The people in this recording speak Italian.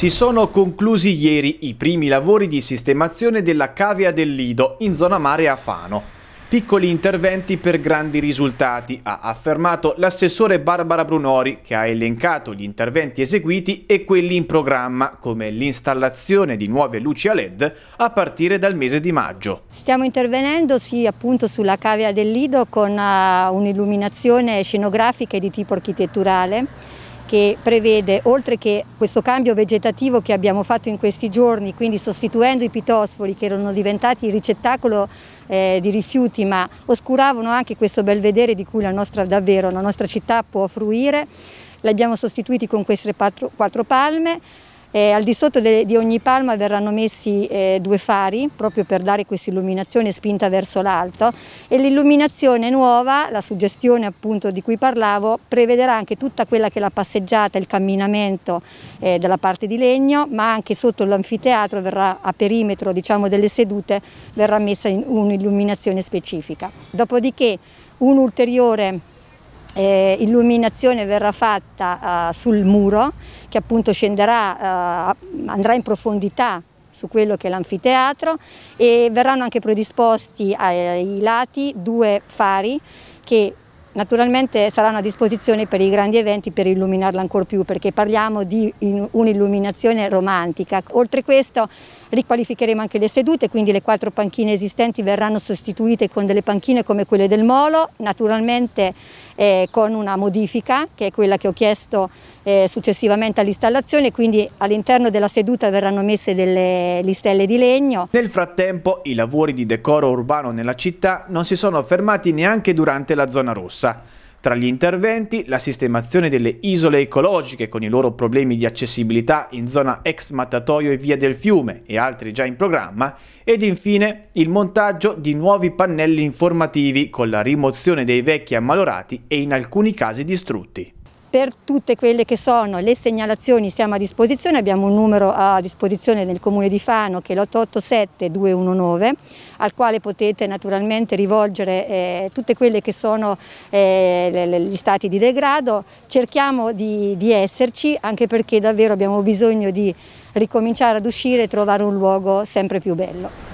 Si sono conclusi ieri i primi lavori di sistemazione della cavea del Lido in zona mare a Fano. Piccoli interventi per grandi risultati, ha affermato l'assessore Barbara Brunori, che ha elencato gli interventi eseguiti e quelli in programma, come l'installazione di nuove luci a LED a partire dal mese di maggio. Stiamo intervenendo sì, appunto sulla cavea del Lido con eh, un'illuminazione scenografica di tipo architetturale che prevede, oltre che questo cambio vegetativo che abbiamo fatto in questi giorni, quindi sostituendo i pitosfori che erano diventati il ricettacolo eh, di rifiuti ma oscuravano anche questo belvedere di cui la nostra, davvero, la nostra città può fruire, l'abbiamo abbiamo sostituiti con queste quattro, quattro palme, eh, al di sotto de, di ogni palma verranno messi eh, due fari proprio per dare questa illuminazione spinta verso l'alto e l'illuminazione nuova, la suggestione appunto di cui parlavo, prevederà anche tutta quella che è la passeggiata, il camminamento eh, della parte di legno, ma anche sotto l'anfiteatro verrà a perimetro diciamo, delle sedute verrà messa un'illuminazione specifica. Dopodiché un ulteriore eh, illuminazione verrà fatta eh, sul muro che appunto scenderà, eh, andrà in profondità su quello che è l'anfiteatro e verranno anche predisposti ai eh, lati due fari che naturalmente saranno a disposizione per i grandi eventi per illuminarla ancora più perché parliamo di un'illuminazione romantica. Oltre questo riqualificheremo anche le sedute, quindi le quattro panchine esistenti verranno sostituite con delle panchine come quelle del Molo, naturalmente eh, con una modifica che è quella che ho chiesto eh, successivamente all'installazione, quindi all'interno della seduta verranno messe delle listelle di legno. Nel frattempo i lavori di decoro urbano nella città non si sono fermati neanche durante la zona rossa. Tra gli interventi, la sistemazione delle isole ecologiche con i loro problemi di accessibilità in zona ex mattatoio e via del fiume e altri già in programma, ed infine il montaggio di nuovi pannelli informativi con la rimozione dei vecchi ammalorati e in alcuni casi distrutti. Per tutte quelle che sono le segnalazioni siamo a disposizione, abbiamo un numero a disposizione nel comune di Fano che è l'887-219 al quale potete naturalmente rivolgere eh, tutte quelle che sono eh, le, le, gli stati di degrado. Cerchiamo di, di esserci anche perché davvero abbiamo bisogno di ricominciare ad uscire e trovare un luogo sempre più bello.